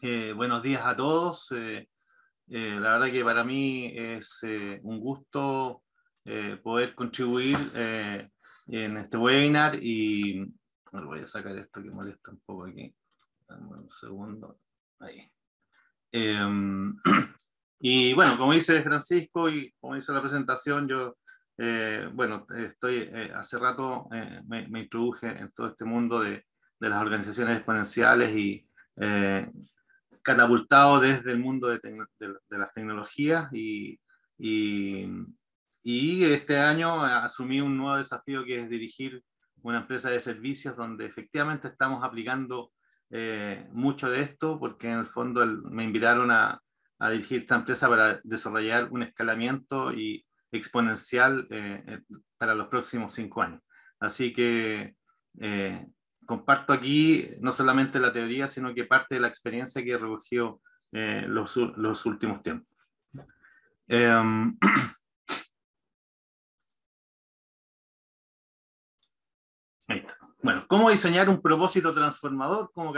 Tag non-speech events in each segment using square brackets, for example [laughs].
Eh, buenos días a todos. Eh, eh, la verdad que para mí es un gusto poder contribuir en este webinar y bueno, voy a sacar esto que molesta un poco aquí. segundo. Em, [clears throat] y bueno, como dice Francisco y como dice la presentación, yo bueno, estoy hace rato me, introduje en todo este mundo de, las organizaciones exponenciales y catapultado desde el mundo de, las tecnologías y, este año asumí un nuevo desafío que es dirigir una empresa de servicios donde efectivamente estamos aplicando eh, mucho de esto porque en el fondo me invitaron a, dirigir esta empresa para desarrollar un escalamiento y exponencial eh, eh, para los próximos cinco años. Así que comparto aquí no solamente la teoría, sino que parte de la experiencia que recogió eh, los, últimos tiempos. Em, [clears throat] ahí está. Bueno, ¿cómo diseñar un propósito transformador como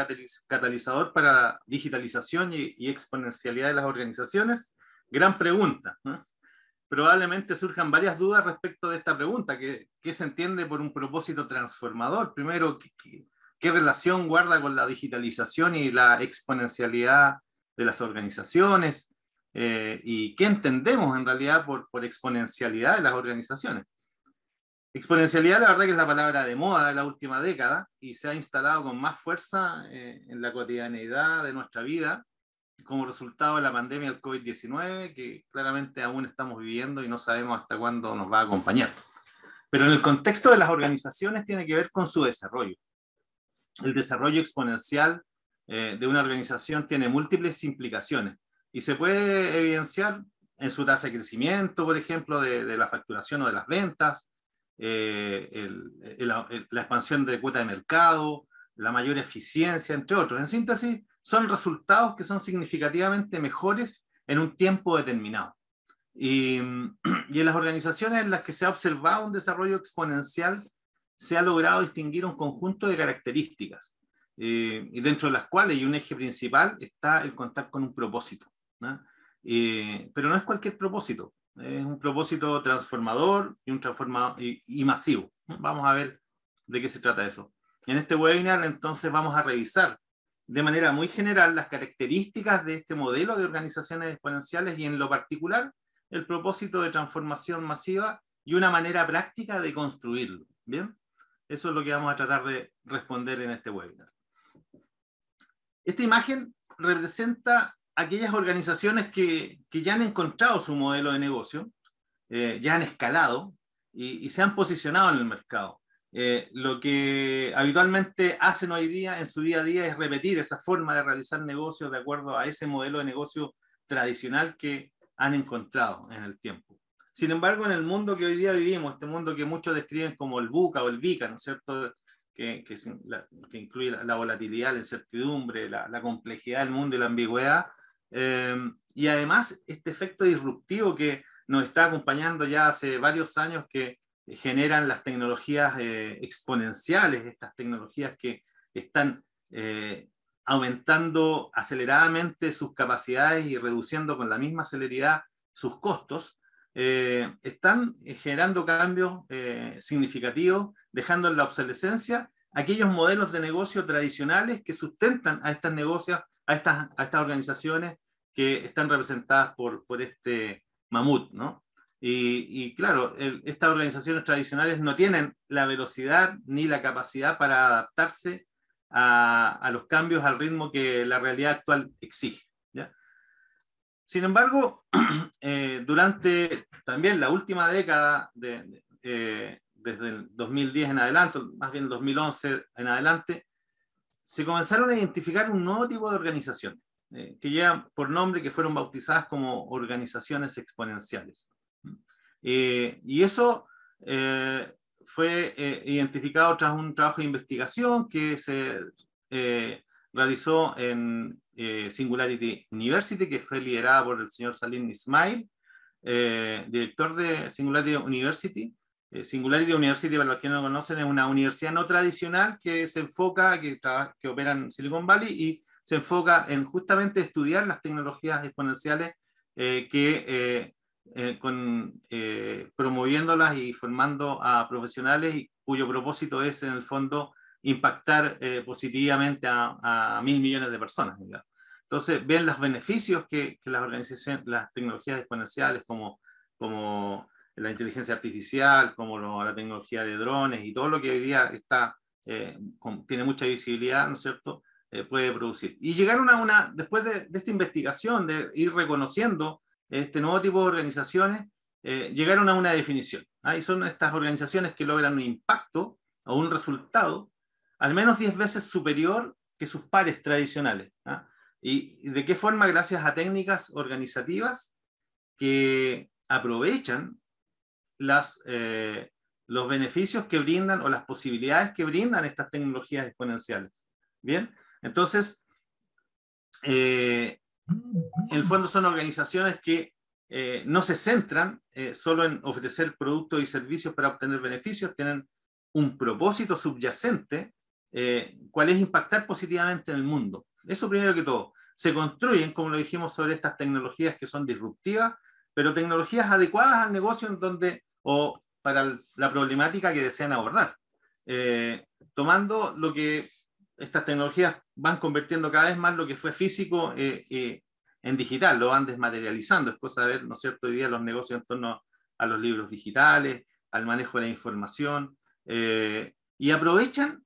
catalizador para digitalización y, exponencialidad de las organizaciones? Gran pregunta probablemente surjan varias dudas respecto de esta pregunta, que, se entiende por un propósito transformador. Primero, ¿qué, relación guarda con la digitalización y la exponencialidad de las organizaciones? Eh, ¿Y qué entendemos en realidad por, exponencialidad de las organizaciones? Exponencialidad, la verdad que es la palabra de moda de la última década y se ha instalado con más fuerza eh, en la cotidianeidad de nuestra vida como resultado de la pandemia del COVID-19, que claramente aún estamos viviendo y no sabemos hasta cuándo nos va a acompañar. Pero en el contexto de las organizaciones tiene que ver con su desarrollo. El desarrollo exponencial eh, de una organización tiene múltiples implicaciones y se puede evidenciar en su tasa de crecimiento, por ejemplo, de, la facturación o de las ventas, eh, la expansión de cuota de mercado, la mayor eficiencia, entre otros. En síntesis, son resultados que son significativamente mejores en un tiempo determinado. [clears throat] Y, en las organizaciones en las que se ha observado un desarrollo exponencial, se ha logrado distinguir un conjunto de características, eh, y dentro de las cuales, y un eje principal, está el contar con un propósito. Eh, pero no es cualquier propósito, es un propósito transformador y, un transformador y masivo. Vamos a ver de qué se trata eso. En este webinar, entonces, vamos a revisar de manera muy general las características de este modelo de organizaciones exponenciales y en lo particular el propósito de transformación masiva y una manera práctica de construirlo. Bien, eso es lo que vamos a tratar de responder en este webinar. Esta imagen representa aquellas organizaciones que, ya han encontrado su modelo de negocio, eh, ya han escalado y se han posicionado en el mercado. Eh, lo que habitualmente hacen hoy día en su día a día es repetir esa forma de realizar negocios de acuerdo a ese modelo de negocio tradicional que han encontrado en el tiempo. Sin embargo, en el mundo que hoy día vivimos, este mundo que muchos describen como el buca o el bica, ¿no es cierto? Que, que, incluye la, volatilidad, la incertidumbre, la, complejidad del mundo y la ambigüedad. Eh, y además, este efecto disruptivo que nos está acompañando ya hace varios años, que eh, generan las tecnologías eh, exponenciales, estas tecnologías que están eh, aumentando aceleradamente sus capacidades y reduciendo con la misma celeridad sus costos, están generando cambios significativos, dejando en la obsolescencia aquellos modelos de negocio tradicionales que sustentan a estas a estas, estas organizaciones que están representadas por, por este mamut, ¿no? Y, claro, estas organizaciones tradicionales no tienen la velocidad ni la capacidad para adaptarse a, los cambios al ritmo que la realidad actual exige. Sin embargo, [clears throat] eh, durante también la última década, eh, desde el 2010 en adelante, más bien 2011 en adelante, se comenzaron a identificar un nuevo tipo de organizaciones, eh, que llevan por nombre que fueron bautizadas como organizaciones exponenciales. Eh, y eso eh, fue eh, identificado tras un trabajo de investigación que se realizó en Singularity University, que fue liderada por el señor Salim Ismail, director de Singularity University. Singularity University, para los que no lo conocen, es una universidad no tradicional que se enfoca, que, que opera en Silicon Valley y se enfoca en justamente estudiar las tecnologías exponenciales que eh, con, eh, promoviéndolas y formando a profesionales cuyo propósito es, en el fondo, impactar eh, positivamente a, mil millones de personas. Entonces, ven los beneficios que, las organizaciones, las tecnologías exponenciales como, como la inteligencia artificial, como la tecnología de drones y todo lo que hoy día está, tiene mucha visibilidad, ¿no es cierto?, puede producir. Y llegaron a una, después de, de esta investigación, de ir reconociendo este nuevo tipo de organizaciones eh, llegaron a una definición. ¿ah? Y son estas organizaciones que logran un impacto o un resultado al menos 10 veces superior que sus pares tradicionales. ¿ah? ¿Y de qué forma? Gracias a técnicas organizativas que aprovechan las, eh, los beneficios que brindan o las posibilidades que brindan estas tecnologías exponenciales. Bien, entonces, eh, en el fondo son organizaciones que eh, no se centran eh, solo en ofrecer productos y servicios para obtener beneficios, tienen un propósito subyacente, eh, cuál es impactar positivamente en el mundo. Eso primero que todo. Se construyen, como lo dijimos, sobre estas tecnologías que son disruptivas, pero tecnologías adecuadas al negocio en donde, o para la problemática que desean abordar. tomando lo que estas tecnologías van convirtiendo cada vez más lo que fue físico eh, eh, en digital, lo van desmaterializando. Es cosa de ver, ¿no es cierto?, hoy día los negocios en torno a los libros digitales, al manejo de la información, eh, y aprovechan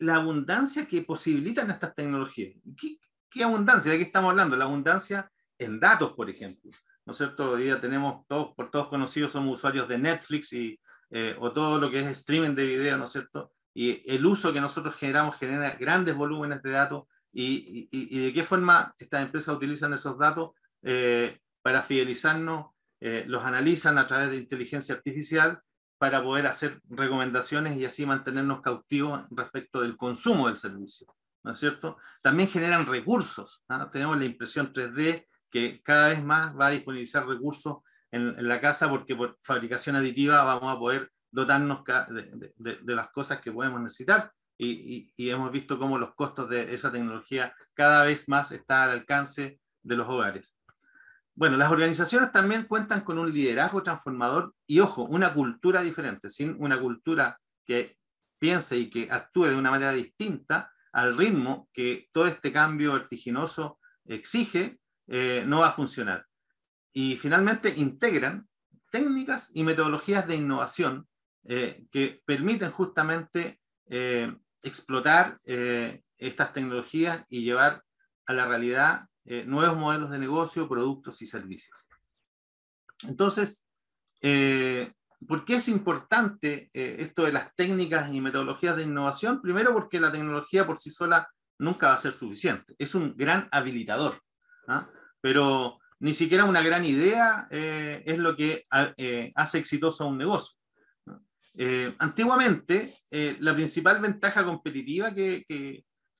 la abundancia que posibilitan estas tecnologías. ¿Qué, ¿Qué, abundancia? ¿De qué estamos hablando? La abundancia en datos, por ejemplo. ¿No es cierto? Hoy día tenemos, todos, por todos conocidos, somos usuarios de Netflix y, o todo lo que es streaming de video, ¿no es cierto? y el uso que nosotros generamos genera grandes volúmenes de datos y, de qué forma estas empresas utilizan esos datos eh, para fidelizarnos, eh, los analizan a través de inteligencia artificial para poder hacer recomendaciones y así mantenernos cautivos respecto del consumo del servicio. ¿No es cierto? También generan recursos. ¿ah? Tenemos la impresión 3D que cada vez más va a disponibilizar recursos en, en la casa porque por fabricación aditiva vamos a poder dotarnos de, de, las cosas que podemos necesitar. Y, hemos visto cómo los costos de esa tecnología cada vez más está al alcance de los hogares. Bueno, las organizaciones también cuentan con un liderazgo transformador y, ojo, una cultura diferente, sin una cultura que piense y que actúe de una manera distinta al ritmo que todo este cambio vertiginoso exige, eh, no va a funcionar. Y finalmente integran técnicas y metodologías de innovación eh, que permiten justamente eh, explotar eh, estas tecnologías y llevar a la realidad nuevos modelos de negocio, productos y servicios. Entonces, ¿por qué es importante esto de las técnicas y metodologías de innovación? Primero porque la tecnología por sí sola nunca va a ser suficiente. Es un gran habilitador, ¿ah? pero ni siquiera una gran idea es lo que ah, hace exitoso a un negocio. Eh, antiguamente, eh, la principal ventaja competitiva que,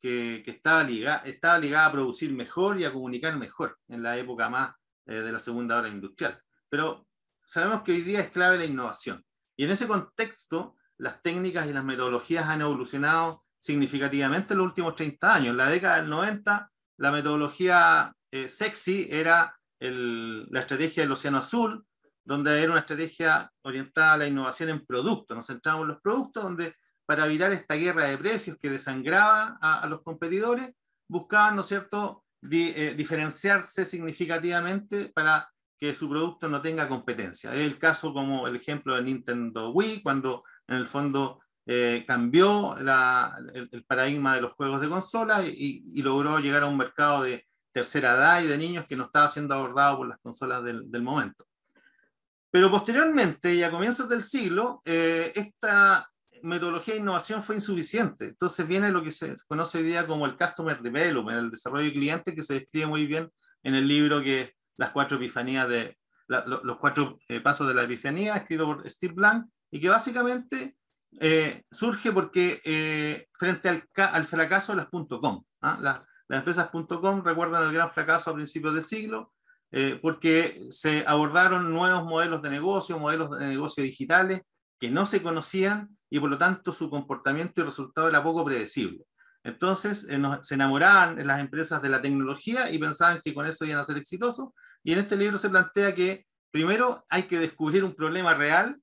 estaba, ligada, a producir mejor y a comunicar mejor en la época más eh, de la segunda hora industrial. Pero sabemos que hoy día es clave la innovación. Y en ese contexto, las técnicas y las metodologías han evolucionado significativamente en los últimos 30 años. En la década del 90, la metodología sexy era la estrategia del Océano Azul, donde era una estrategia orientada a la innovación en productos. Nos centramos en los productos, donde para evitar esta guerra de precios que desangraba a, los competidores, buscaban, ¿no es cierto?, eh, diferenciarse significativamente para que su producto no tenga competencia. Es el caso como el ejemplo de Nintendo Wii, cuando en el fondo eh, cambió el, paradigma de los juegos de consola y, logró llegar a un mercado de tercera edad y de niños que no estaba siendo abordado por las consolas del momento. Pero posteriormente, y a comienzos del siglo, eh, esta metodología de innovación fue insuficiente. Entonces viene lo que se conoce hoy día como el Customer Development, el desarrollo de cliente, que se describe muy bien en el libro que las cuatro epifanías de los cuatro eh, pasos de la epifanía, escrito por Steve Blank, y que básicamente eh, surge porque frente al, fracaso de las .com, ¿ah? las, las empresas .com recuerdan el gran fracaso a principios del siglo, eh, porque se abordaron nuevos modelos de negocio, modelos de negocio digitales que no se conocían y por lo tanto su comportamiento y resultado era poco predecible. Entonces eh, se enamoraban las empresas de la tecnología y pensaban que con eso iban a ser exitosos. Y en este libro se plantea que primero hay que descubrir un problema real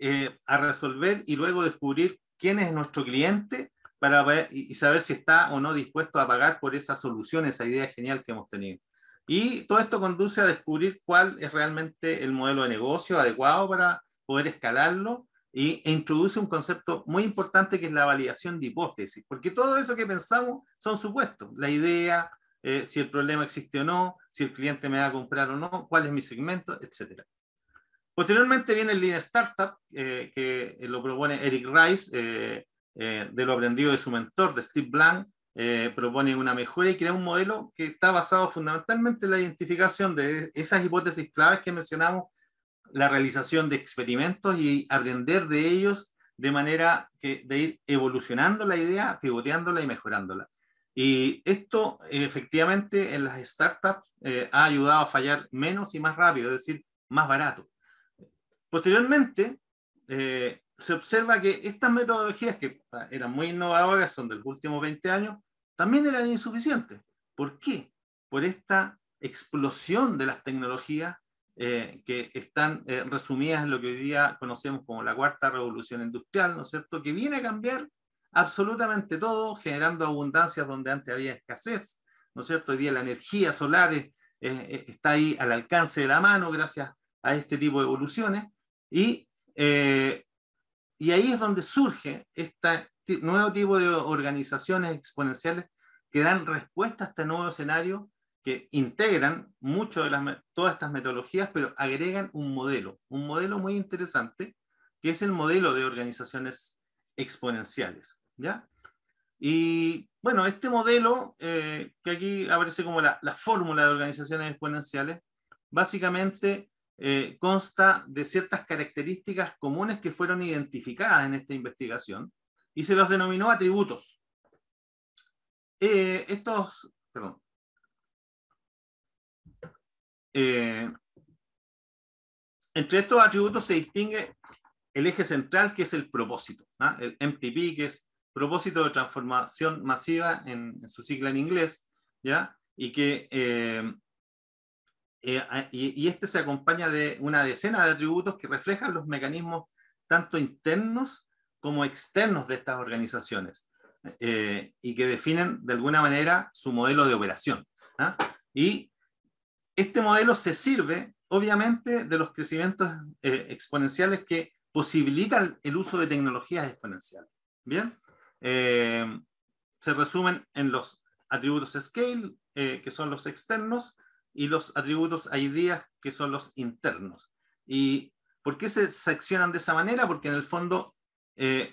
eh, a resolver y luego descubrir quién es nuestro cliente para ver, y saber si está o no dispuesto a pagar por esa solución, esa idea genial que hemos tenido. Y todo esto conduce a descubrir cuál es realmente el modelo de negocio adecuado para poder escalarlo e introduce un concepto muy importante que es la validación de hipótesis, porque todo eso que pensamos son supuestos, la idea, eh, si el problema existe o no, si el cliente me va a comprar o no, cuál es mi segmento, etc. Posteriormente viene el Lean Startup, eh, que lo propone Eric Rice, eh, de lo aprendido de su mentor, de Steve Blank, eh, propone una mejora y crea un modelo que está basado fundamentalmente en la identificación de e-, esas hipótesis claves que mencionamos, la realización de experimentos y aprender de ellos de manera que, de ir evolucionando la idea, pivoteándola y mejorándola. Y esto efectivamente en las startups eh, ha ayudado a fallar menos y más rápido, es decir, más barato. Posteriormente, eh, se observa que estas metodologías que eran muy innovadoras, son del los últimos 20 años, también eran insuficientes. ¿Por qué? Por esta explosión de las tecnologías eh, que están eh, resumidas en lo que hoy día conocemos como la cuarta revolución industrial, ¿no es cierto?, que viene a cambiar absolutamente todo, generando abundancias donde antes había escasez, ¿no es cierto? Hoy día la energía solar está ahí al alcance de la mano gracias a este tipo de evoluciones y eh, y ahí es donde surge este nuevo tipo de organizaciones exponenciales que dan respuesta a este nuevo escenario, que integran mucho de todas estas metodologías, pero agregan un modelo, un modelo muy interesante, que es el modelo de organizaciones exponenciales. ¿ya? Y bueno, este modelo, eh, que aquí aparece como la fórmula de organizaciones exponenciales, básicamente eh, consta de ciertas características comunes que fueron identificadas en esta investigación y se los denominó atributos. Eh, estos, eh, entre estos atributos se distingue el eje central, que es el propósito, ¿ah? el MTP, que es propósito de transformación masiva en, su sigla en inglés, ¿ya? y que eh, y, este se acompaña de una decena de atributos que reflejan los mecanismos tanto internos como externos de estas organizaciones eh, y que definen de alguna manera su modelo de operación. ¿ah? Y este modelo se sirve, obviamente, de los crecimientos eh, exponenciales que posibilitan el uso de tecnologías exponenciales. Bien, se resumen en los atributos scale, que son los externos, y los atributos ideas, que son los internos. ¿Y por qué se seccionan de esa manera? Porque en el fondo eh,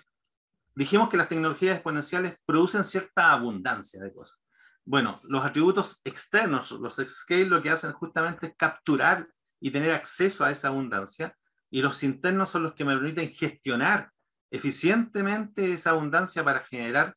dijimos que las tecnologías exponenciales producen cierta abundancia de cosas. Bueno, los atributos externos, los scale, lo que hacen justamente es capturar y tener acceso a esa abundancia. Y los internos son los que me permiten gestionar eficientemente esa abundancia para generar,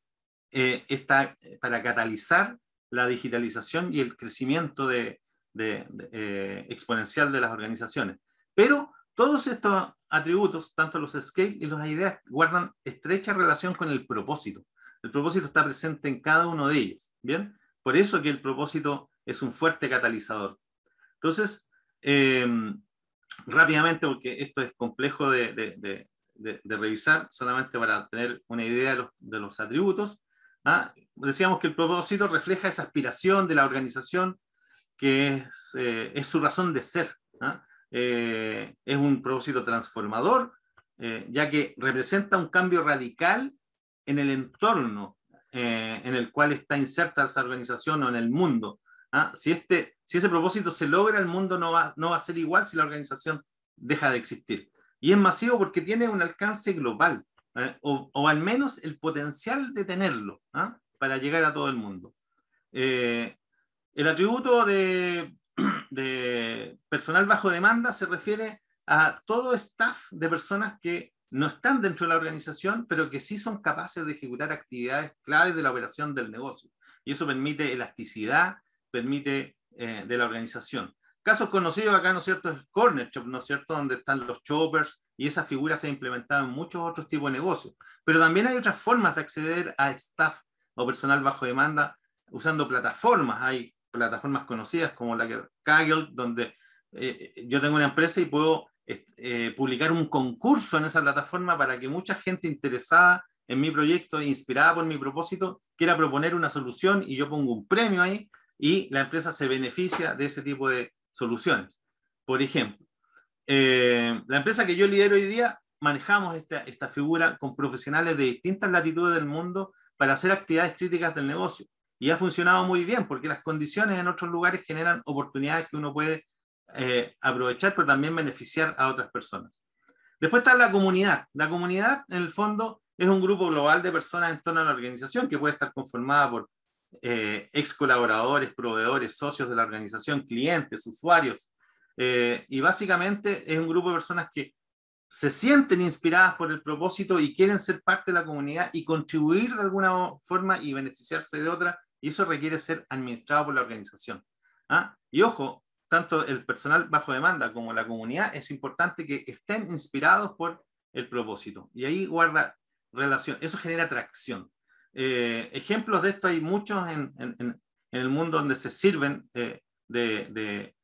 eh, esta, eh, para catalizar la digitalización y el crecimiento de, de, eh, exponencial de las organizaciones. Pero todos estos atributos, tanto los scale y las ideas, guardan estrecha relación con el propósito. El propósito está presente en cada uno de ellos, ¿bien? Por eso que el propósito es un fuerte catalizador. Entonces, eh, rápidamente, porque esto es complejo de, revisar, solamente para tener una idea de los, atributos, ¿ah? decíamos que el propósito refleja esa aspiración de la organización que es, eh, es su razón de ser. ¿ah? Eh, es un propósito transformador, eh, ya que representa un cambio radical en el entorno eh, en el cual está inserta esa organización o en el mundo. ¿ah? Si, este, si ese propósito se logra, el mundo no va, no va a ser igual si la organización deja de existir. Y es masivo porque tiene un alcance global, o, o, al menos el potencial de tenerlo ¿ah? para llegar a todo el mundo. Eh, el atributo [clears throat] de, personal bajo demanda se refiere a todo staff de personas que no están dentro de la organización, pero que sí son capaces de ejecutar actividades claves de la operación del negocio. Y eso permite elasticidad, permite eh, de la organización. Casos conocidos acá, ¿no es cierto?, es corner ¿no es cierto?, donde están los choppers y esa figura se ha implementado en muchos otros tipos de negocios. Pero también hay otras formas de acceder a staff o personal bajo demanda usando plataformas. Hay plataformas conocidas como la que Kaggle, donde eh, yo tengo una empresa y puedo eh, publicar un concurso en esa plataforma para que mucha gente interesada en mi proyecto, inspirada por mi propósito, quiera proponer una solución y yo pongo un premio ahí y la empresa se beneficia de ese tipo de soluciones. Por ejemplo, eh, la empresa que yo lidero hoy día manejamos esta figura con profesionales de distintas latitudes del mundo para hacer actividades críticas del negocio y ha funcionado muy bien porque las condiciones en otros lugares generan oportunidades que uno puede eh, aprovechar, pero también beneficiar a otras personas. Después está la comunidad. La comunidad, en el fondo, es un grupo global de personas en torno a la organización que puede estar conformada por eh, ex colaboradores, proveedores, socios de la organización, clientes, usuarios. Eh, y básicamente es un grupo de personas que se sienten inspiradas por el propósito y quieren ser parte de la comunidad y contribuir de alguna forma y beneficiarse de otra y eso requiere ser administrado por la organización. ¿ah? Y ojo, tanto el personal bajo demanda como la comunidad es importante que estén inspirados por el propósito. Y ahí guarda relación. Eso genera atracción. Eh, ejemplos de esto hay muchos en, el mundo donde se sirven eh, de,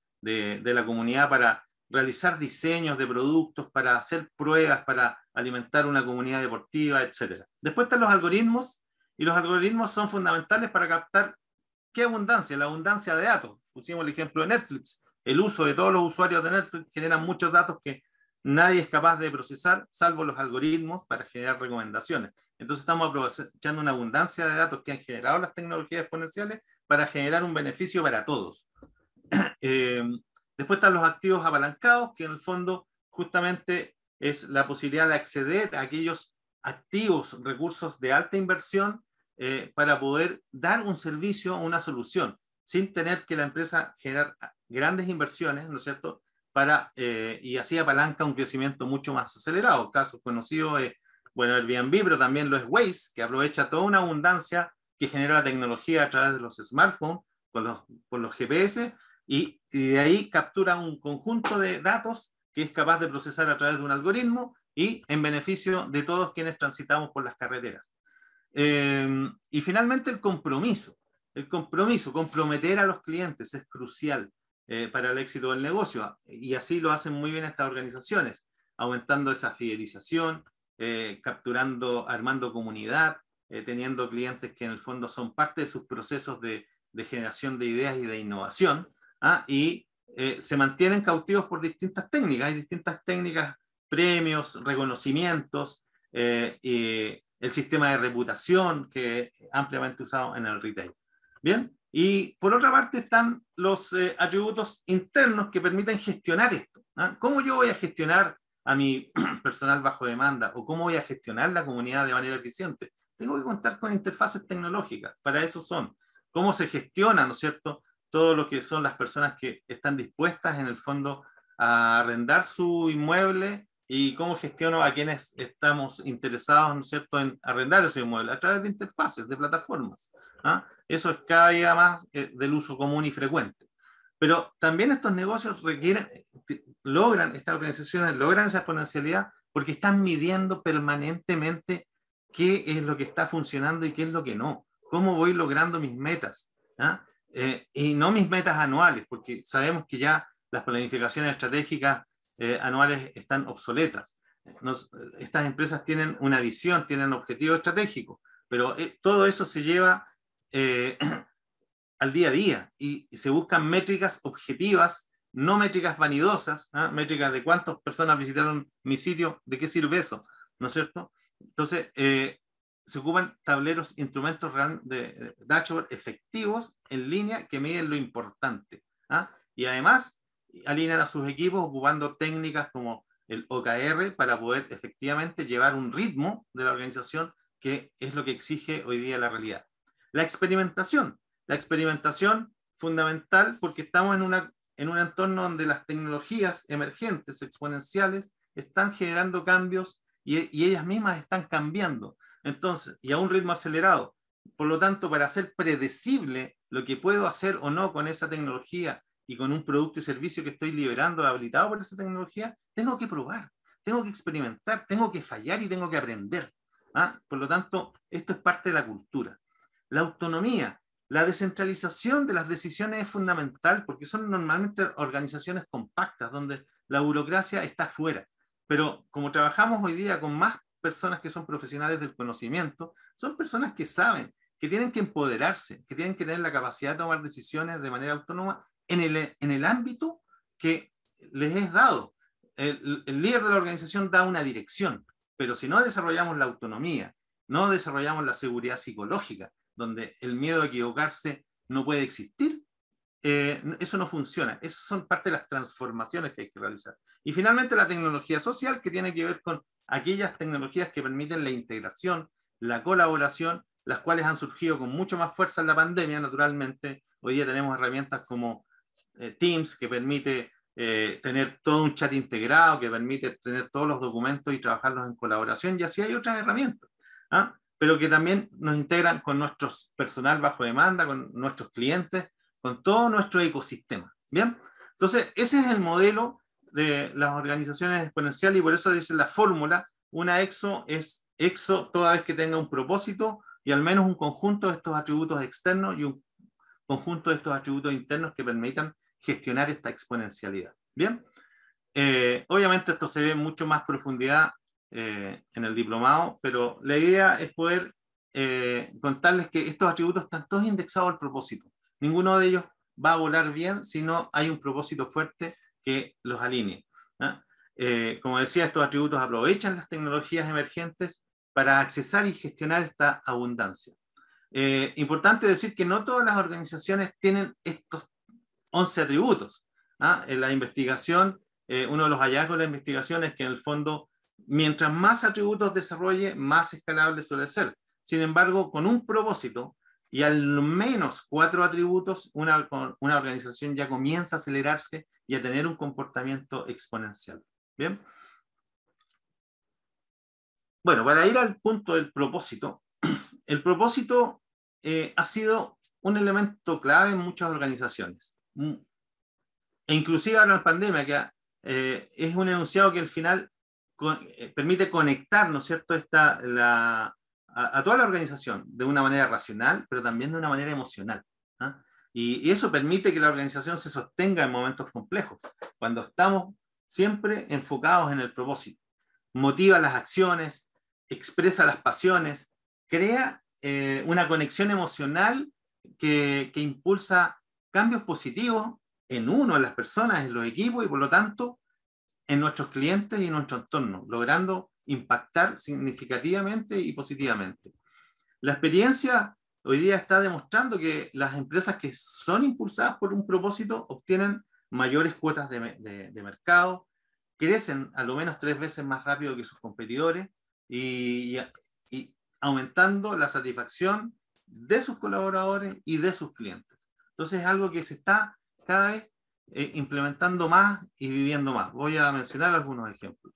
de la comunidad para realizar diseños de productos, para hacer pruebas, para alimentar una comunidad deportiva, etc. Después están los algoritmos y los algoritmos son fundamentales para captar qué abundancia, la abundancia de datos. Pusimos el ejemplo de Netflix. El uso de todos los usuarios de Netflix genera muchos datos que nadie es capaz de procesar, salvo los algoritmos para generar recomendaciones. Entonces estamos aprovechando una abundancia de datos que han generado las tecnologías exponenciales para generar un beneficio para todos. [clears throat] Eh, después están los activos apalancados, que en el fondo justamente es la posibilidad de acceder a aquellos activos, recursos de alta inversión eh, para poder dar un servicio, una solución, sin tener que la empresa generar grandes inversiones, ¿no es cierto? Para, eh, y así apalanca un crecimiento mucho más acelerado. Caso conocido es, bueno, el Airbnb, pero también lo es Waze, que aprovecha toda una abundancia que genera la tecnología a través de los smartphones, con los, los GPS, y de ahí captura un conjunto de datos que es capaz de procesar a través de un algoritmo y en beneficio de todos quienes transitamos por las carreteras. Em, y finalmente el compromiso. El compromiso, comprometer a los clientes es crucial eh, para el éxito del negocio y así lo hacen muy bien estas organizaciones, aumentando esa fidelización, eh, capturando, armando comunidad, eh, teniendo clientes que en el fondo son parte de sus procesos de, generación de ideas y de innovación ¿ah? y se mantienen cautivos por distintas técnicas. Hay distintas técnicas, premios, reconocimientos. Eh, el sistema de reputación que ampliamente usado en el retail. Bien, y por otra parte están los eh, atributos internos que permiten gestionar esto. ¿ah? ¿Cómo yo voy a gestionar a mi [clears throat] personal bajo demanda o cómo voy a gestionar la comunidad de manera eficiente? Tengo que contar con interfaces tecnológicas, para eso son. ¿Cómo se gestiona, no es cierto? Todo lo que son las personas que están dispuestas en el fondo a arrendar su inmueble y cómo gestiono a quienes estamos interesados, ¿no cierto?, en arrendar ese inmueble a través de interfaces, de plataformas. ¿ah? Eso es cada día más eh, del uso común y frecuente. Pero también estos negocios eh, logran, estas organizaciones logran esa exponencialidad porque están midiendo permanentemente qué es lo que está funcionando y qué es lo que no, cómo voy logrando mis metas. ¿ah? Eh, y no mis metas anuales, porque sabemos que ya las planificaciones estratégicas eh, anuales están obsoletas. estas empresas tienen una visión, tienen objetivos estratégicos, pero eh, todo eso se lleva eh, [clears throat] al día a día y, se buscan métricas objetivas, no métricas vanidosas, ¿ah? métricas de cuántas personas visitaron mi sitio, de qué sirve eso, ¿no es cierto? Entonces, se ocupan tableros, instrumentos de, de dashboard efectivos en línea que miden lo importante. ¿ah? Y además, alinean a sus equipos ocupando técnicas como el OKR para poder efectivamente llevar un ritmo de la organización que es lo que exige hoy día la realidad. La experimentación, la experimentación fundamental porque estamos en, una, en un entorno donde las tecnologías emergentes, exponenciales, están generando cambios y, y ellas mismas están cambiando. Entonces, y a un ritmo acelerado. Por lo tanto, para ser predecible lo que puedo hacer o no con esa tecnología y con un producto y servicio que estoy liberando, habilitado por esa tecnología, tengo que probar, tengo que experimentar, tengo que fallar y tengo que aprender. ¿ah? Por lo tanto, esto es parte de la cultura. La autonomía, la descentralización de las decisiones es fundamental porque son normalmente organizaciones compactas donde la burocracia está fuera. Pero como trabajamos hoy día con más personas que son profesionales del conocimiento, son personas que saben, que tienen que empoderarse, que tienen que tener la capacidad de tomar decisiones de manera autónoma en el, en el ámbito que les es dado. El, líder de la organización da una dirección, pero si no desarrollamos la autonomía, no desarrollamos la seguridad psicológica, donde el miedo a equivocarse no puede existir, eh, eso no funciona. Esas son parte de las transformaciones que hay que realizar. Y finalmente la tecnología social, que tiene que ver con aquellas tecnologías que permiten la integración, la colaboración, las cuales han surgido con mucho más fuerza en la pandemia, naturalmente. Hoy día tenemos herramientas como eh, Teams, que permite eh, tener todo un chat integrado, que permite tener todos los documentos y trabajarlos en colaboración, y así hay otras herramientas, ¿ah? pero que también nos integran con nuestro personal bajo demanda, con nuestros clientes, con todo nuestro ecosistema. ¿Bien? Entonces, ese es el modelo de las organizaciones exponenciales y por eso dice la fórmula, una EXO es EXO toda vez que tenga un propósito y al menos un conjunto de estos atributos externos y un conjunto de estos atributos internos que permitan gestionar esta exponencialidad. Bien, eh, obviamente esto se ve mucho más profundidad eh, en el diplomado, pero la idea es poder eh, contarles que estos atributos están todos indexados al propósito. Ninguno de ellos va a volar bien si no hay un propósito fuerte que los alinee. como decía, estos atributos aprovechan las tecnologías emergentes para accesar y gestionar esta abundancia. Eh, importante decir que no todas las organizaciones tienen estos 11 atributos. ¿ah? En eh, la investigación, eh, uno de los hallazgos de la investigación es que en el fondo, mientras más atributos desarrolle, más escalable suele ser. Sin embargo, con un propósito y al menos cuatro atributos, una, una organización ya comienza a acelerarse y a tener un comportamiento exponencial. Bien. Bueno, para ir al punto del propósito, [clears throat] el propósito eh, ha sido un elemento clave en muchas organizaciones. Mm. E inclusive ahora la pandemia, que eh, es un enunciado que al final eh, permite conectar, ¿no es cierto?, Esta, a, toda la organización de una manera racional, pero también de una manera emocional. ¿ah? Y, y, eso permite que la organización se sostenga en momentos complejos, cuando estamos siempre enfocados en el propósito. Motiva las acciones, expresa las pasiones, crea eh, una conexión emocional que, que, impulsa cambios positivos en uno, en las personas, en los equipos y por lo tanto en nuestros clientes y en nuestro entorno, logrando impactar significativamente y positivamente. La experiencia hoy día está demostrando que las empresas que son impulsadas por un propósito obtienen mayores cuotas de, mercado, crecen a lo menos tres veces más rápido que sus competidores y, aumentando la satisfacción de sus colaboradores y de sus clientes. Entonces es algo que se está cada vez eh, implementando más y viviendo más. Voy a mencionar algunos ejemplos.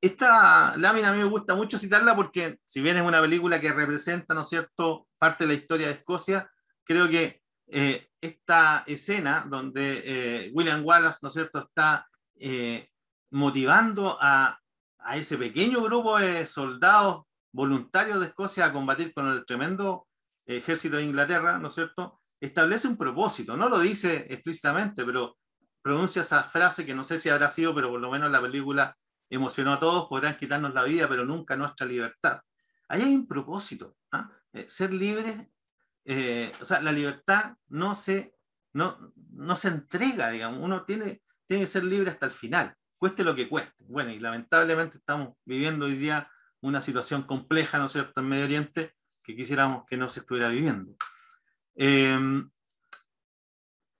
Esta lámina a mí me gusta mucho citarla porque si bien es una película que representa, ¿no es cierto?, parte de la historia de Escocia, creo que eh, esta escena donde eh, William Wallace, ¿no es cierto?, está motivando a a ese pequeño grupo de soldados voluntarios de Escocia a combatir con el tremendo eh, ejército de Inglaterra, ¿no es cierto? Establece un propósito, no lo dice explícitamente, pero pronuncia esa frase que no sé si habrá sido, pero por lo menos la película emocionó a todos, podrán quitarnos la vida, pero nunca nuestra libertad. Ahí hay un propósito, ¿ah? eh, ser libre, eh, o sea, la libertad no se, no, no se entrega, digamos, uno tiene, tiene que ser libre hasta el final cueste lo que cueste. Bueno, y lamentablemente estamos viviendo hoy día una situación compleja, ¿no es cierto?, en Medio Oriente, que quisiéramos que no se estuviera viviendo. Em,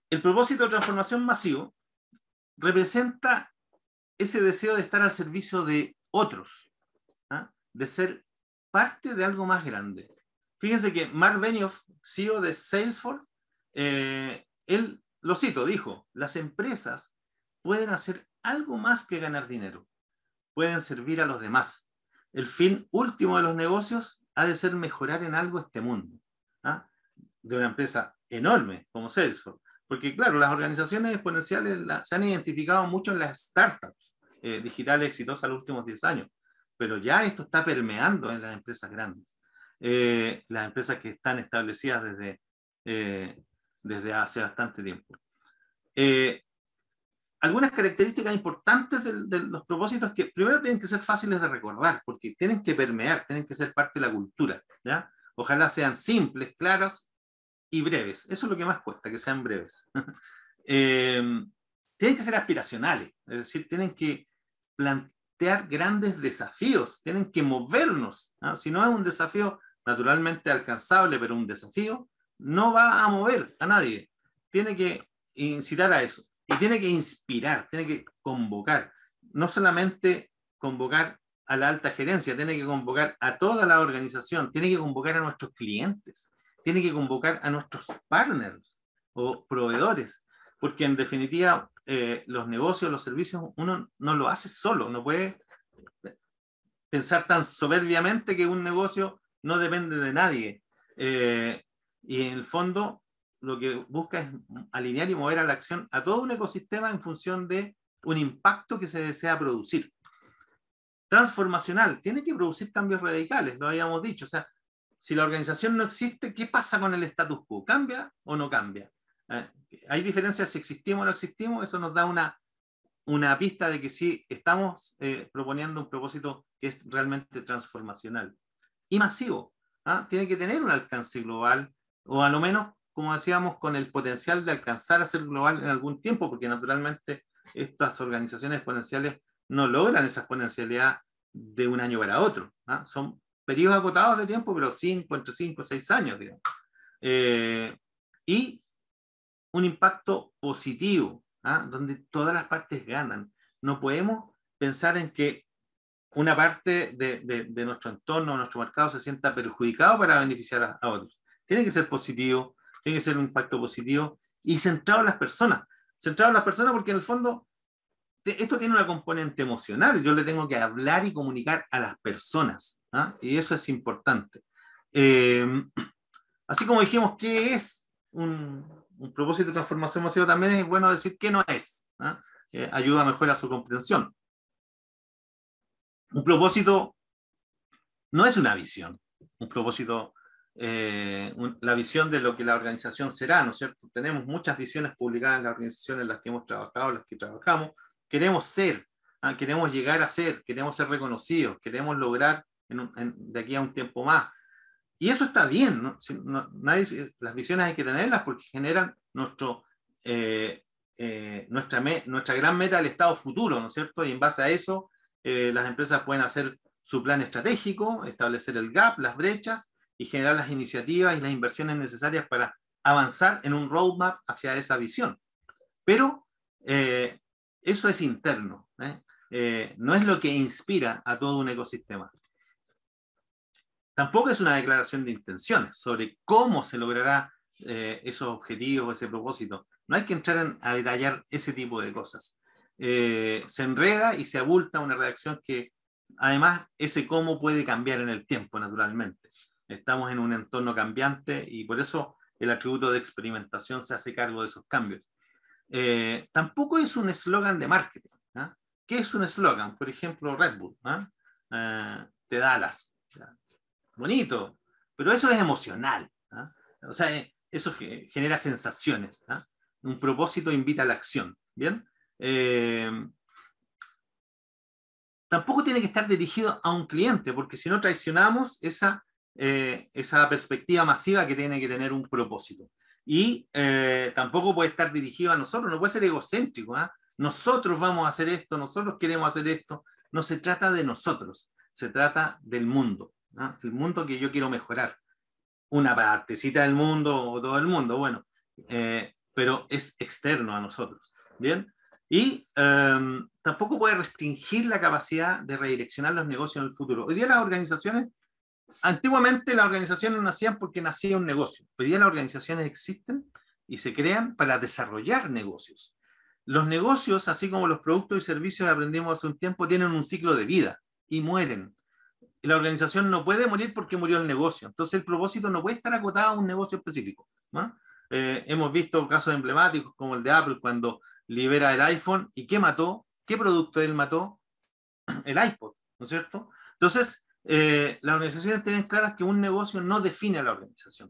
el propósito de transformación masivo representa ese deseo de estar al servicio de otros, ¿ah? de ser parte de algo más grande. Fíjense que Mark Benioff, CEO de Salesforce, eh, él, lo cito, dijo, las empresas pueden hacer algo más que ganar dinero. Pueden servir a los demás. El fin último de los negocios ha de ser mejorar en algo este mundo. ¿ah? De una empresa enorme como Salesforce. Porque claro, las organizaciones exponenciales se han identificado mucho en las startups eh, digitales exitosas en los últimos 10 años. Pero ya esto está permeando en las empresas grandes. Eh, las empresas que están establecidas desde, eh, desde hace bastante tiempo algunas características importantes de, los propósitos que primero tienen que ser fáciles de recordar, porque tienen que permear, tienen que ser parte de la cultura. ¿ya? Ojalá sean simples, claras y breves. Eso es lo que más cuesta, que sean breves. [laughs] Em, tienen que ser aspiracionales, es decir, tienen que plantear grandes desafíos, tienen que movernos. Si no es un desafío naturalmente alcanzable, pero un desafío, no va a mover a nadie. Tiene que incitar a eso tiene que inspirar, tiene que convocar, no solamente convocar a la alta gerencia, tiene que convocar a toda la organización, tiene que convocar a nuestros clientes, tiene que convocar a nuestros partners o proveedores, porque en definitiva eh, los negocios, los servicios, uno no lo hace solo, no puede pensar tan soberbiamente que un negocio no depende de nadie. Eh, y en el fondo, lo que busca es alinear y mover a la acción a todo un ecosistema en función de un impacto que se desea producir. Transformacional, tiene que producir cambios radicales, lo habíamos dicho. O sea, si la organización no existe, ¿qué pasa con el status quo? ¿Cambia o no cambia? Eh, hay diferencias si existimos o no existimos, eso nos da una, una pista de que sí estamos eh, proponiendo un propósito que es realmente transformacional y masivo. ¿ah? Tiene que tener un alcance global o a lo menos como decíamos, con el potencial de alcanzar a ser global en algún tiempo, porque naturalmente estas organizaciones exponenciales no logran esa exponencialidad de un año para otro. ¿ah? Son periodos acotados de tiempo, pero cinco, entre o seis años, digamos. Eh, y un impacto positivo, ¿ah? donde todas las partes ganan. No podemos pensar en que una parte de, de, nuestro entorno, nuestro mercado, se sienta perjudicado para beneficiar a otros. Tiene que ser positivo, tiene que ser un impacto positivo y centrado en las personas. Centrado en las personas porque en el fondo esto tiene una componente emocional. Yo le tengo que hablar y comunicar a las personas. ¿ah? Y eso es importante. Eh, [clears throat] así como dijimos qué es un, propósito de transformación masiva, también es bueno decir qué no es. Ayuda ¿ah? mejor eh, ayuda a su comprensión. Un propósito no es una visión. Un propósito eh, la visión de lo que la organización será, ¿no es cierto? Tenemos muchas visiones publicadas en la organización en las que hemos trabajado, las que trabajamos. Queremos ser, ¿ah? queremos llegar a ser, queremos ser reconocidos, queremos lograr de aquí a un tiempo más. Y eso está bien, ¿no? nadie, las visiones hay que tenerlas porque generan nuestro, eh, eh, nuestra, nuestra gran meta del estado futuro, ¿no es cierto? Y en base a eso, las empresas pueden hacer su plan estratégico, establecer el gap, las brechas, y generar las iniciativas y las inversiones necesarias para avanzar en un roadmap hacia esa visión. Pero eh, eso es interno, ¿eh? Eh, no es lo que inspira a todo un ecosistema. Tampoco es una declaración de intenciones sobre cómo se logrará esos objetivos, ese propósito. No hay que entrar a detallar ese tipo de cosas. se enreda y se abulta una redacción que además ese cómo puede cambiar en el tiempo, naturalmente. Estamos en un entorno cambiante y por eso el atributo de experimentación se hace cargo de esos cambios. Eh, tampoco es un eslogan de marketing. ¿ah? ¿Qué es un eslogan? Por ejemplo, Red Bull, ¿ah? eh, te da alas. Bonito, pero eso es emocional. ¿ah? O sea, eh, eso genera sensaciones. Un propósito invita a la acción. ¿Bien? tampoco tiene que estar dirigido a un cliente, porque si no traicionamos esa eh, esa perspectiva masiva que tiene que tener un propósito. Y eh, tampoco puede estar dirigido a nosotros, no puede ser egocéntrico. ¿ah? Nosotros vamos a hacer esto, nosotros queremos hacer esto. No se trata de nosotros, se trata del mundo, ¿ah? el mundo que yo quiero mejorar. Una partecita del mundo o todo el mundo, bueno, eh, pero es externo a nosotros. Bien, y em, tampoco puede restringir la capacidad de redireccionar los negocios en el futuro. Hoy día las organizaciones antiguamente las organizaciones nacían porque nacía un negocio. Hoy día las organizaciones existen y se crean para desarrollar negocios. Los negocios, así como los productos y servicios que aprendimos hace un tiempo, tienen un ciclo de vida y mueren. La organización no puede morir porque murió el negocio. Entonces el propósito no puede estar acotado a un negocio específico. Eh, hemos visto casos emblemáticos como el de Apple cuando libera el iPhone y ¿qué mató? ¿Qué producto él mató? [clears throat] El iPod, ¿no es cierto? Entonces, eh, las organizaciones tienen claras que un negocio no define a la organización.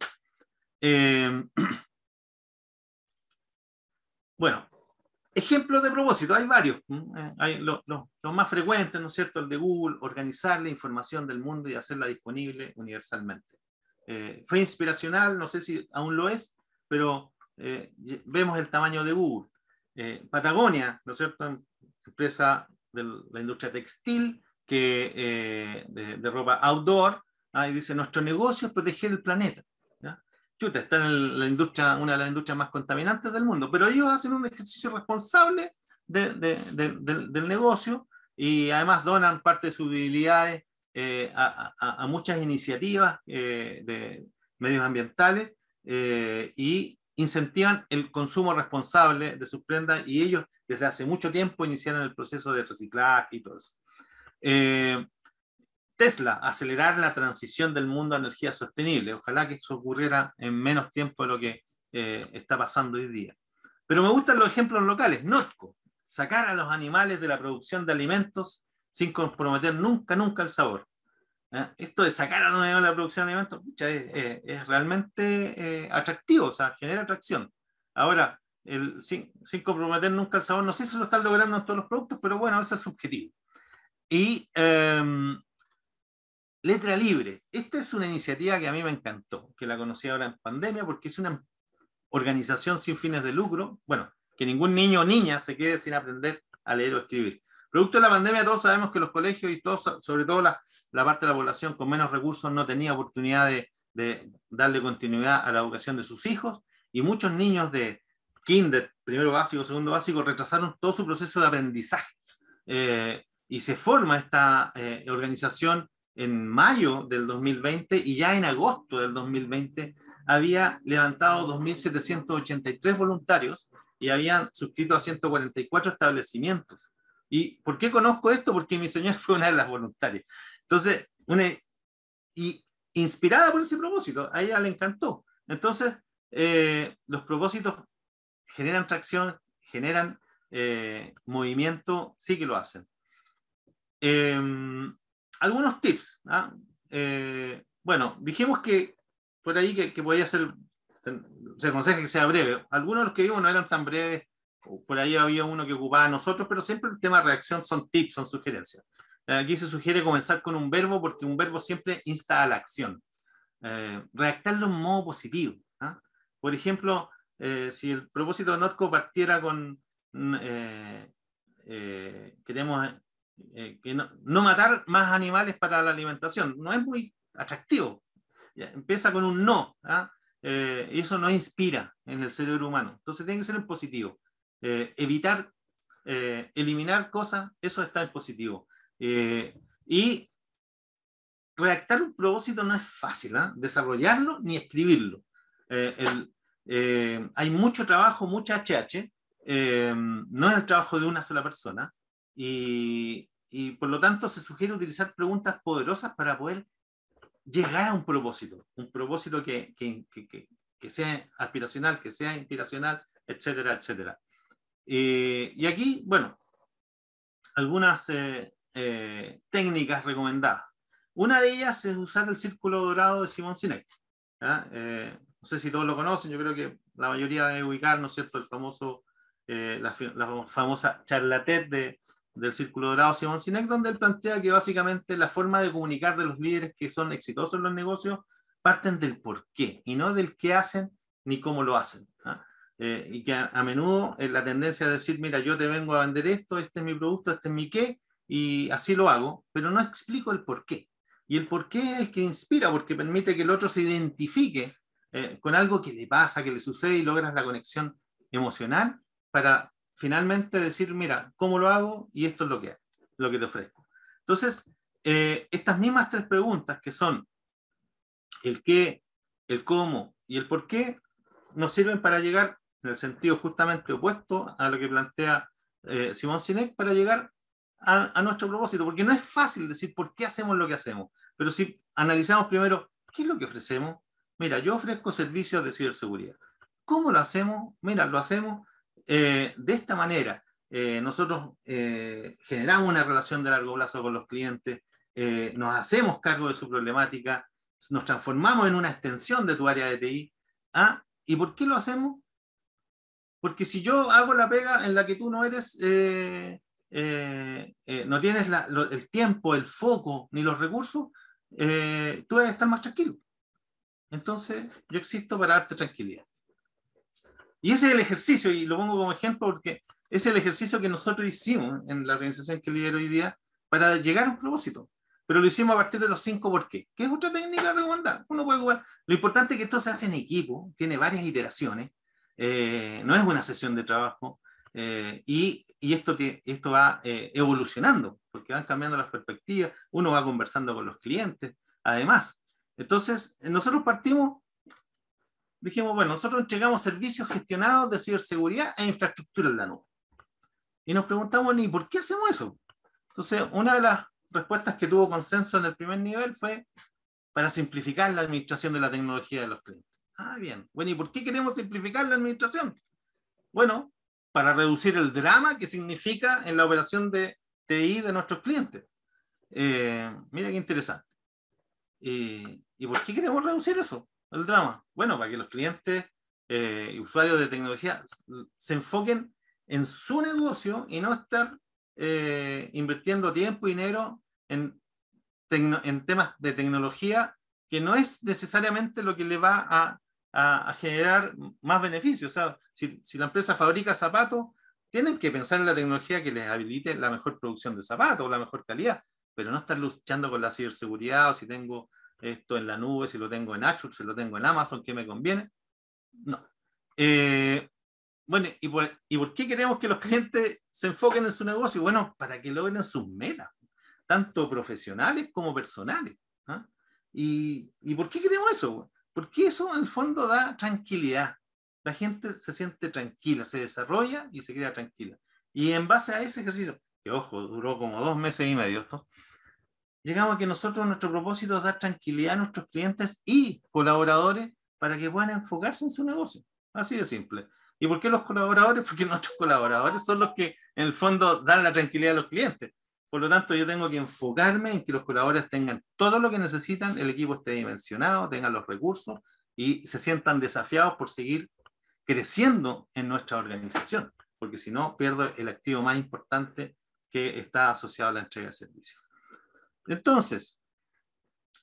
Eh, [clears throat] bueno, ejemplos de propósito, hay varios. Eh, los lo, más frecuentes, ¿no es cierto? El de Google, organizar la información del mundo y hacerla disponible universalmente. fue inspiracional, no sé si aún lo es, pero vemos el tamaño de Google. Patagonia, ¿no es cierto? Em, empresa de la industria textil, que, eh, de, ropa outdoor, ahí dice, nuestro negocio es proteger el planeta. ¿ya? Chuta, está en la industria, una de las industrias más contaminantes del mundo, pero ellos hacen un ejercicio responsable del negocio y además donan parte de sus debilidades eh, a, muchas iniciativas eh, de medios ambientales y incentivan el consumo responsable de sus prendas y ellos desde hace mucho tiempo iniciaron el proceso de reciclaje y todo eso. Eh, Tesla, acelerar la transición del mundo a energía sostenible. Ojalá que eso ocurriera en menos tiempo de lo que eh, está pasando hoy día. Pero me gustan los ejemplos locales. NOSCO, sacar a los animales de la producción de alimentos sin comprometer nunca, nunca el sabor. ¿Eh? Esto de sacar a los animales de la producción de alimentos es, realmente atractivo, o sea, genera atracción. Ahora, sin, comprometer nunca el sabor, no sé si lo están logrando en todos los productos, pero bueno, eso es subjetivo. Y em, Letra Libre. Esta es una iniciativa que a mí me encantó, que la conocí ahora en pandemia, porque es una organización sin fines de lucro. Bueno, que ningún niño o niña se quede sin aprender a leer o escribir. Producto de la pandemia, todos sabemos que los colegios y todos, sobre todo la, parte de la población con menos recursos no tenía oportunidad de, darle continuidad a la educación de sus hijos y muchos niños de kinder, primero básico, segundo básico, retrasaron todo su proceso de aprendizaje. Eh, y se forma esta eh, organización en mayo del 2020 y ya en agosto del 2020 había levantado 2.783 voluntarios y habían suscrito a 144 establecimientos. ¿Y por qué conozco esto? Porque mi señora [laughs] fue una de las voluntarias. Entonces, una, y inspirada por ese propósito, a ella le encantó. Entonces, eh, los propósitos generan tracción, generan eh, movimiento, sí que lo hacen. Em, algunos tips. ¿ah? Eh, bueno, dijimos que por ahí que, podía ser, se aconseja que sea breve. Algunos de los que vimos no eran tan breves, por ahí había uno que ocupaba a nosotros, pero siempre el tema de reacción son tips, son sugerencias. Eh, aquí se sugiere comenzar con un verbo porque un verbo siempre insta a la acción. Eh, en modo positivo. ¿ah? Por ejemplo, eh, si el propósito de NOTCO partiera con mm, queremos eh, que no, matar más animales para la alimentación. No es muy atractivo. empieza con un no. ¿ah? Eh, y eso no inspira en el cerebro humano. Entonces tiene que ser en positivo. Eh, evitar, eliminar cosas, eso está en positivo. y redactar un propósito no es fácil, ¿ah? desarrollarlo ni escribirlo. hay mucho trabajo, mucha HH, no es el trabajo de una sola persona, y, por lo tanto se sugiere utilizar preguntas poderosas para poder llegar a un propósito, un propósito que, que, que, que sea aspiracional, que sea inspiracional, etcétera, etcétera. Eh, y aquí, bueno, algunas eh, eh, técnicas recomendadas. Una de ellas es usar el círculo dorado de Simón Sinek. no sé si todos lo conocen, yo creo que la mayoría de ubicar, ¿no es cierto?, el famoso, la, la, famosa charlatet de, del Círculo Dorado Simon Sinek, donde él plantea que básicamente la forma de comunicar de los líderes que son exitosos en los negocios parten del por qué y no del qué hacen ni cómo lo hacen. ¿ah? Eh, y que a, menudo es eh, la tendencia de decir, mira, yo te vengo a vender esto, este es mi producto, este es mi qué, y así lo hago, pero no explico el por qué. Y el por qué es el que inspira, porque permite que el otro se identifique eh, con algo que le pasa, que le sucede y logras la conexión emocional para finalmente decir, mira, ¿cómo lo hago? Y esto es lo que, lo que te ofrezco. Entonces, eh, estas mismas tres preguntas que son el qué, el cómo y el por qué, nos sirven para llegar en el sentido justamente opuesto a lo que plantea eh, Simón Sinek para llegar a, a, nuestro propósito, porque no es fácil decir por qué hacemos lo que hacemos, pero si analizamos primero qué es lo que ofrecemos, mira, yo ofrezco servicios de ciberseguridad. ¿Cómo lo hacemos? Mira, lo hacemos eh, de esta manera, eh, nosotros eh, generamos una relación de largo plazo con los clientes, nos hacemos cargo de su problemática, nos transformamos en una extensión de tu área de TI. ¿ah? ¿Y por qué lo hacemos? Porque si yo hago la pega en la que tú no eres, no tienes el tiempo, el foco ni los recursos, tú debes estar más tranquilo. Entonces, yo existo para darte tranquilidad. Y ese es el ejercicio, y lo pongo como ejemplo porque es el ejercicio que nosotros hicimos en la organización que lidero hoy día para llegar a un propósito. Pero lo hicimos a partir de los cinco por qué, qué es otra técnica recomendada. Uno puede Lo importante es que esto se hace en equipo, tiene varias iteraciones, eh, no es una sesión de trabajo, eh, y, y, esto, que, esto va eh, evolucionando, porque van cambiando las perspectivas, uno va conversando con los clientes, además. Entonces, nosotros partimos dijimos, bueno, nosotros entregamos servicios gestionados de ciberseguridad e infraestructura en la nube. Y nos preguntamos, ¿y por qué hacemos eso? Entonces, una de las respuestas que tuvo consenso en el primer nivel fue para simplificar la administración de la tecnología de los clientes. Ah, bien. Bueno, ¿y por qué queremos simplificar la administración? Bueno, para reducir el drama que significa en la operación de TI de nuestros clientes. Eh, mira qué interesante. Eh, ¿Y por qué queremos reducir eso? el drama? Bueno, para que los clientes eh, y usuarios de tecnología se enfoquen en su negocio y no estar eh, invirtiendo tiempo y dinero en, en, temas de tecnología que no es necesariamente lo que le va a, generar más beneficios. O sea, si, la empresa fabrica zapatos, tienen que pensar en la tecnología que les habilite la mejor producción de zapatos, o la mejor calidad, pero no estar luchando con la ciberseguridad o si tengo esto en la nube, si lo tengo en Azure, si lo tengo en Amazon, ¿qué me conviene? No. Eh, bueno, ¿y por, qué queremos que los clientes se enfoquen en su negocio? Bueno, para que logren sus metas, tanto profesionales como personales. ¿ah? ¿Y, ¿Y, por qué queremos eso? Porque eso en el fondo da tranquilidad. La gente se siente tranquila, se desarrolla y se queda tranquila. Y en base a ese ejercicio, que ojo, duró como dos meses y medio esto, llegamos a que nosotros, nuestro propósito es dar tranquilidad a nuestros clientes y colaboradores para que puedan enfocarse en su negocio. Así de simple. ¿Y por qué los colaboradores? [laughs] Porque nuestros colaboradores son los que en el fondo dan la tranquilidad a los clientes. Por lo tanto, yo tengo que enfocarme en que los colaboradores tengan todo lo que necesitan, el equipo esté dimensionado, tengan los recursos y se sientan desafiados por seguir creciendo en nuestra organización, porque si no, pierdo el activo más importante que está asociado a la entrega de servicios. Entonces,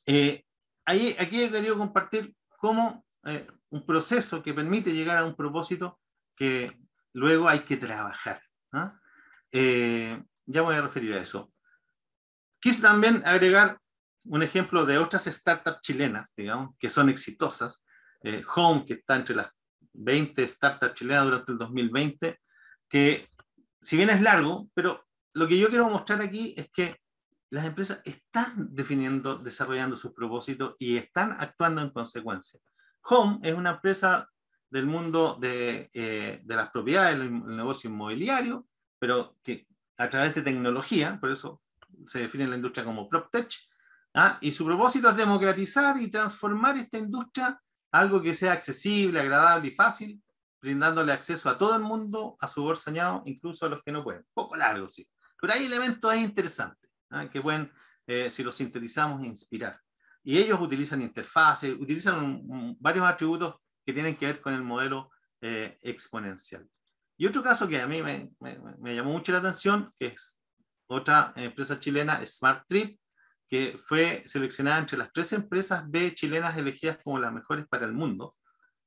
eh, ahí, aquí he querido compartir cómo eh, un proceso que permite llegar a un propósito que luego hay que trabajar. Eh, ya voy a referir a eso. Quise también agregar un ejemplo de otras startups chilenas, digamos, que son exitosas. Home, que está entre las 20 startups chilenas durante el 2020, que si bien es largo, pero lo que yo quiero mostrar aquí es que las empresas están definiendo, desarrollando sus propósitos y están actuando en consecuencia. Home es una empresa del mundo de, eh, las propiedades, del negocio inmobiliario, pero que a través de tecnología, por eso se define la industria como PropTech, ¿ah? y su propósito es democratizar y transformar esta industria a algo que sea accesible, agradable y fácil, brindándole acceso a todo el mundo, a su bolsañado, incluso a los que no pueden. poco largo, sí, pero hay elementos ahí interesantes. Ah, que pueden, eh, si lo sintetizamos, inspirar. Y ellos utilizan interfaces, utilizan varios atributos que tienen que ver con el modelo eh, exponencial. Y otro caso que a mí me, llamó mucho la atención, que es otra empresa chilena, Smart Trip, que fue seleccionada entre las tres empresas B chilenas elegidas como las mejores para el mundo.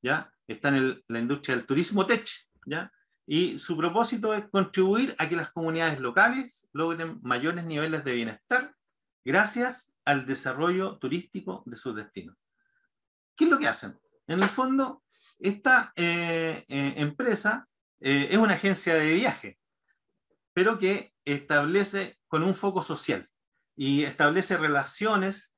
¿ya? Está en la industria del turismo tech, ¿ya? y su propósito es contribuir a que las comunidades locales logren mayores niveles de bienestar gracias al desarrollo turístico de sus destinos. ¿Qué es lo que hacen? En el fondo, esta eh, eh, empresa eh, es una agencia de viaje, pero que establece con un foco social y establece relaciones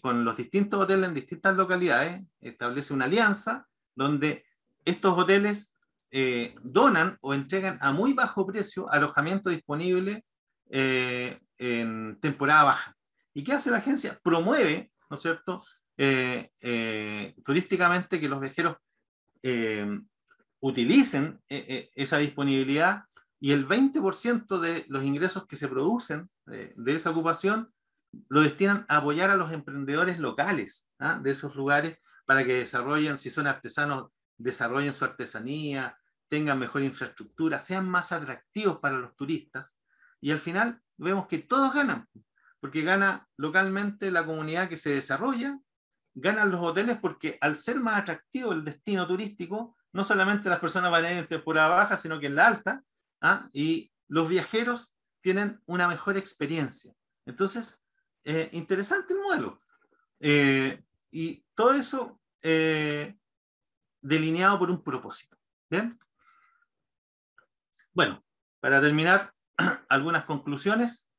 con los distintos hoteles en distintas localidades, establece una alianza donde estos hoteles eh, donan o entregan a muy bajo precio alojamiento disponible eh, en temporada baja. ¿Y qué hace la agencia? Promueve, ¿no es cierto?, eh, turísticamente que los viajeros utilicen esa disponibilidad y el 20% de los ingresos que se producen de, esa ocupación lo destinan a apoyar a los emprendedores locales ¿ah? de esos lugares para que desarrollen, si son artesanos, desarrollen su artesanía, tengan mejor infraestructura, sean más atractivos para los turistas. Y al final vemos que todos ganan, porque gana localmente la comunidad que se desarrolla, ganan los hoteles porque al ser más atractivo el destino turístico, no solamente las personas van en temporada baja, sino que en la alta, ¿ah? y los viajeros tienen una mejor experiencia. Entonces, eh, interesante el modelo. Eh, y todo eso eh, delineado por un propósito. ¿Bien? Bueno, para terminar, [clears throat] algunas conclusiones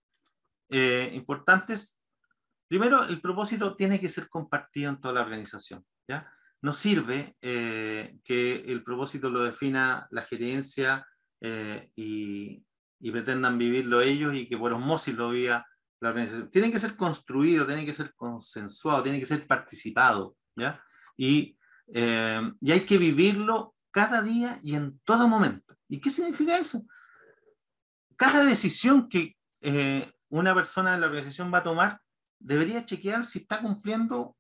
eh, importantes. Primero, el propósito tiene que ser compartido en toda la organización. ¿ya? No sirve eh, que el propósito lo defina la gerencia eh, y, pretendan vivirlo ellos y que por osmosis lo viva la organización. Tiene que ser construido, tiene que ser consensuado, tiene que ser participado. y hay que vivirlo cada día y en todo momento. ¿Y qué significa eso? Cada decisión que eh, una persona de la organización va a tomar debería chequear si está cumpliendo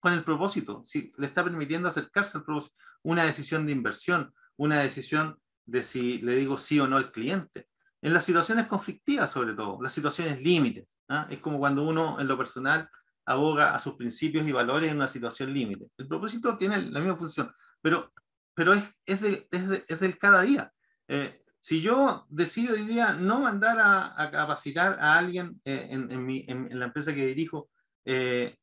con el propósito, si le está permitiendo acercarse al propósito. Una decisión de inversión, una decisión de si le digo sí o no al cliente. En las situaciones conflictivas, sobre todo, las situaciones límites. ¿ah? Es como cuando uno en lo personal aboga a sus principios y valores en una situación límite. El propósito tiene la misma función, pero, pero es, es, es, es del cada día. Eh, si yo decido hoy día no mandar a, capacitar a alguien eh, en, la empresa que dirijo, eh,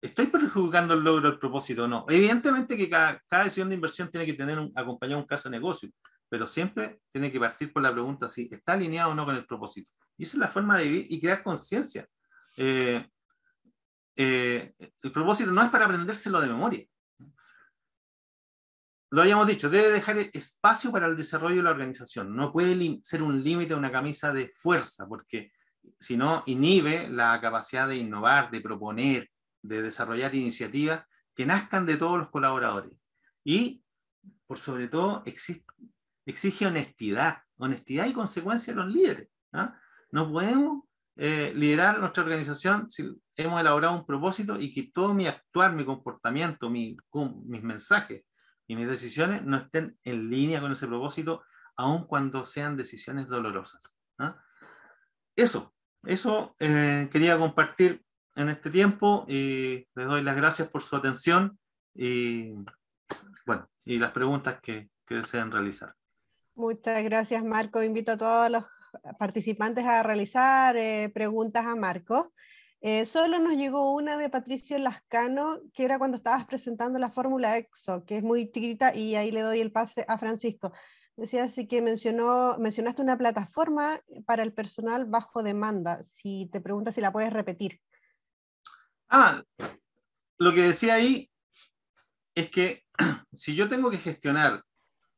¿estoy perjudicando el logro del propósito o no? Evidentemente que cada, decisión de inversión tiene que tener un, acompañado un caso de negocio, pero siempre tiene que partir por la pregunta si está alineado o no con el propósito. Y esa es la forma de vivir y crear conciencia. el propósito no es para aprendérselo de memoria lo habíamos dicho, debe dejar espacio para el desarrollo de la organización. No puede ser un límite una camisa de fuerza, porque si no, inhibe la capacidad de innovar, de proponer, de desarrollar iniciativas que nazcan de todos los colaboradores. Y, por sobre todo, exige, honestidad, honestidad y consecuencia de los líderes. ¿no? podemos eh, liderar nuestra organización si hemos elaborado un propósito y que todo mi actuar, mi comportamiento, mis mensajes, y mis decisiones no estén en línea con ese propósito, aun cuando sean decisiones dolorosas. ¿ah? Eso, eso eh, quería compartir en este tiempo y les doy las gracias por su atención y, bueno, y las preguntas que, que desean realizar. Muchas gracias, Marco. Invito a todos los participantes a realizar eh, preguntas a Marco. Eh, solo nos llegó una de Patricio Lascano, que era cuando estabas presentando la Fórmula EXO, que es muy chiquita, y ahí le doy el pase a Francisco. Decía así que mencionó, mencionaste una plataforma para el personal bajo demanda. Si te preguntas si la puedes repetir. Ah, lo que decía ahí es que [clears throat] si yo tengo que gestionar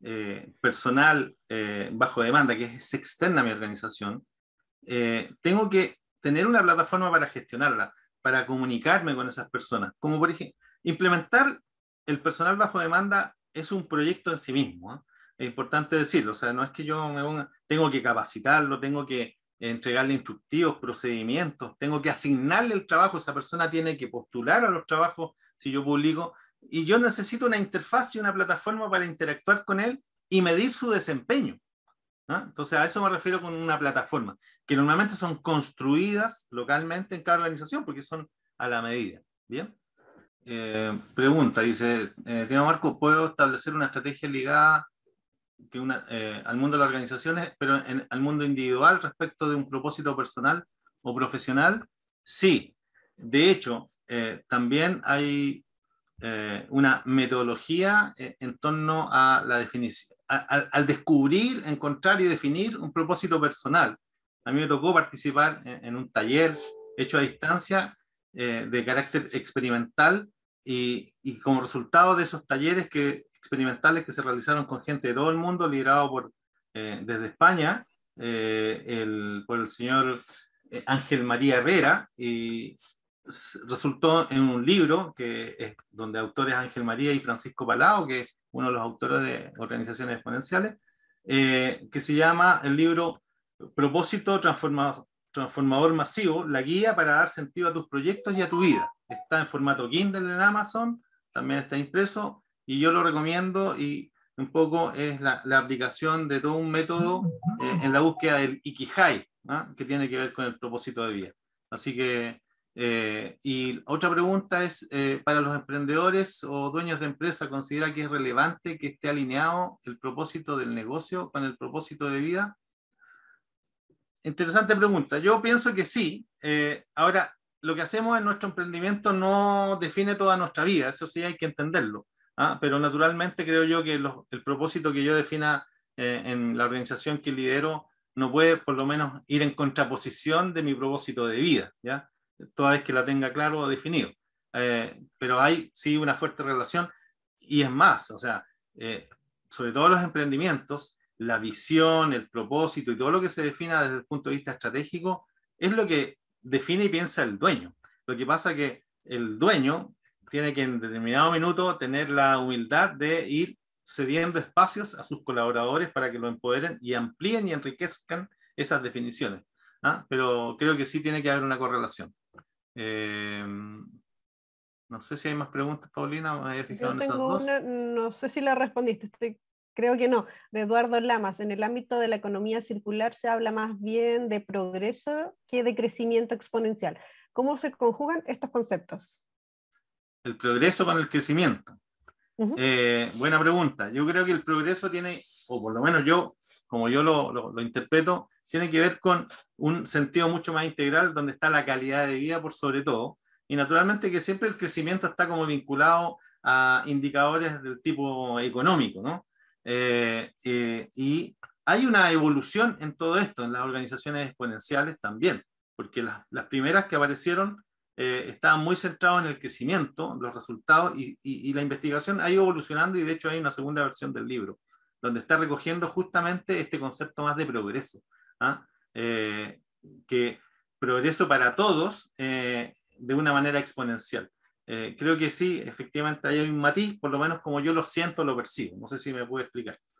eh, personal eh, bajo demanda, que es externa a mi organización, tengo que tener una plataforma para gestionarla, para comunicarme con esas personas. Como por ejemplo, implementar el personal bajo demanda es un proyecto en sí mismo. ¿ah? Es importante decirlo, o sea, no es que yo tengo que capacitarlo, tengo que entregarle instructivos, procedimientos, tengo que asignarle el trabajo, esa persona tiene que postular a los trabajos si yo publico, y yo necesito una interfaz y una plataforma para interactuar con él y medir su desempeño. ¿ah? Entonces, a eso me refiero con una plataforma, que normalmente son construidas localmente en cada organización porque son a la medida. Bien. Eh, pregunta, dice, eh, Marco, ¿puedo establecer una estrategia ligada que eh, al mundo de las organizaciones, pero al mundo individual respecto de un propósito personal o profesional? Sí. De hecho, eh, también hay una metodología en torno a la definición al, descubrir, encontrar y definir un propósito personal. A mí me tocó participar en, un taller hecho a distancia eh, de carácter experimental y, como resultado de esos talleres que, experimentales que se realizaron con gente de todo el mundo, liderado por, eh, desde España eh, por el señor Ángel María Herrera y, resultó en un libro que es donde autores Ángel María y Francisco Palao, que es uno de los autores de organizaciones exponenciales, eh, que se llama el libro Propósito Transformador, Transformador Masivo, la guía para dar sentido a tus proyectos y a tu vida. Está en formato Kindle en Amazon, también está impreso y yo lo recomiendo y un poco es la, aplicación de todo un método eh, en la búsqueda del Ikihai, ¿ah? que tiene que ver con el propósito de vida. Así que eh, y otra pregunta es, eh, para los emprendedores o dueños de empresa, ¿considera que es relevante que esté alineado el propósito del negocio con el propósito de vida? Interesante pregunta. Yo pienso que sí. Eh, ahora, lo que hacemos en nuestro emprendimiento no define toda nuestra vida, eso sí hay que entenderlo. ¿ah? Pero naturalmente creo yo que el propósito que yo defina en la organización que lidero no puede por lo menos ir en contraposición de mi propósito de vida. ¿ya? toda vez que la tenga claro o definido. Eh, pero hay sí una fuerte relación y es más, o sea, eh, sobre todo los emprendimientos, la visión, el propósito y todo lo que se defina desde el punto de vista estratégico es lo que define y piensa el dueño. Lo que pasa que el dueño tiene que en determinado minuto tener la humildad de ir cediendo espacios a sus colaboradores para que lo empoderen y amplíen y enriquezcan esas definiciones. ¿ah? Pero creo que sí tiene que haber una correlación. Eh, no sé si hay más preguntas, Paulina, no sé si la respondiste, creo que no, de Eduardo Lamas. En el ámbito de la economía circular se habla más bien de progreso que de crecimiento exponencial. ¿Cómo se conjugan estos conceptos? El progreso con el crecimiento. Eh, buena pregunta. Yo creo que el progreso tiene, o por lo menos yo, como yo lo, lo interpreto, tiene que ver con un sentido mucho más integral donde está la calidad de vida por sobre todo. Y naturalmente que siempre el crecimiento está como vinculado a indicadores del tipo económico, ¿no? Eh, eh, y hay una evolución en todo esto, en las organizaciones exponenciales también, porque las, primeras que aparecieron eh, estaban muy centradas en el crecimiento, los resultados, y, y la investigación ha ido evolucionando y de hecho hay una segunda versión del libro, donde está recogiendo justamente este concepto más de progreso ¿ah? Eh, que progreso para todos eh, de una manera exponencial. Eh, creo que sí, efectivamente hay un matiz, por lo menos como yo lo siento, lo percibo. No sé si me puedo explicar.